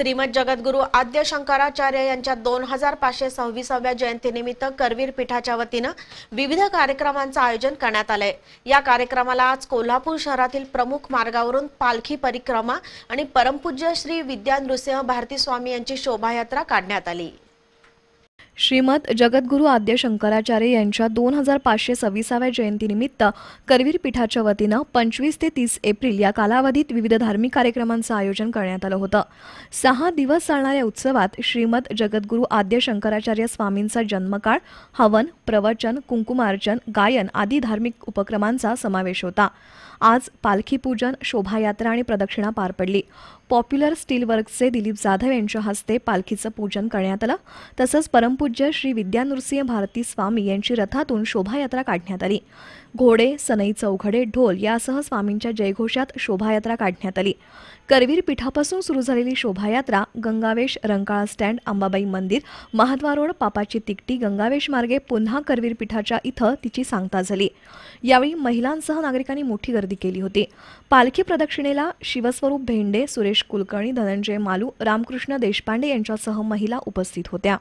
श्रीमद जगद्गुरु आद्य शंकराचार्य यांच्या दोन हजार पाचशे सव्वीसाव्या जयंतीनिमित्त करवीर पीठाच्या वतीनं विविध कार्यक्रमांचं आयोजन करण्यात आलंय या कार्यक्रमाला आज कोल्हापूर शहरातील प्रमुख मार्गावरून पालखी परिक्रमा आणि परमपूज्य श्री विद्या नृसिंह भारती स्वामी यांची शोभायात्रा काढण्यात आली श्रीमद जगद्गुरु आद्य शंकराचार्य यांच्या दोन हजार पाचशे सव्वीसाव्या जयंतीनिमित्त करवीर पीठाच्या वतीनं पंचवीस ते तीस एप्रिल या कालावधीत विविध धार्मिक कार्यक्रमांचं आयोजन करण्यात आलं होतं सहा दिवस चालणाऱ्या उत्सवात श्रीमद जगद्गुरु आद्य शंकराचार्य स्वामींचा जन्मकाळ हवन प्रवचन कुंकुमार्चन गायन आदी धार्मिक उपक्रमांचा समावेश होता आज पालखी पूजन शोभायात्रा आणि प्रदक्षिणा पार पडली पॉप्युलर स्टील वर्कचे दिलीप जाधव यांच्या हस्ते पालखीचं पूजन करण्यात आलं तसंच परमपूज पूज्य श्री विद्यानृसिंह भारती स्वामी यांची रथातून शोभायात्रा काढण्यात आली घोडे सनई चौघडे ढोल यासह स्वामींच्या जयघोषात शोभायात्रा काढण्यात आली करवीर पीठापासून सुरू झालेली शोभायात्रा गंगावेश रंकाळा स्टँड अंबाबाई मंदिर महाद्वारोड पापाची तिकटी गंगावेश मार्गे पुन्हा करवीर पीठाच्या इथं तिची सांगता झाली यावेळी महिलांसह नागरिकांनी मोठी गर्दी केली होती पालखी प्रदक्षिणेला शिवस्वरूप भेंडे सुरेश कुलकर्णी धनंजय मालू रामकृष्ण देशपांडे यांच्यासह महिला उपस्थित होत्या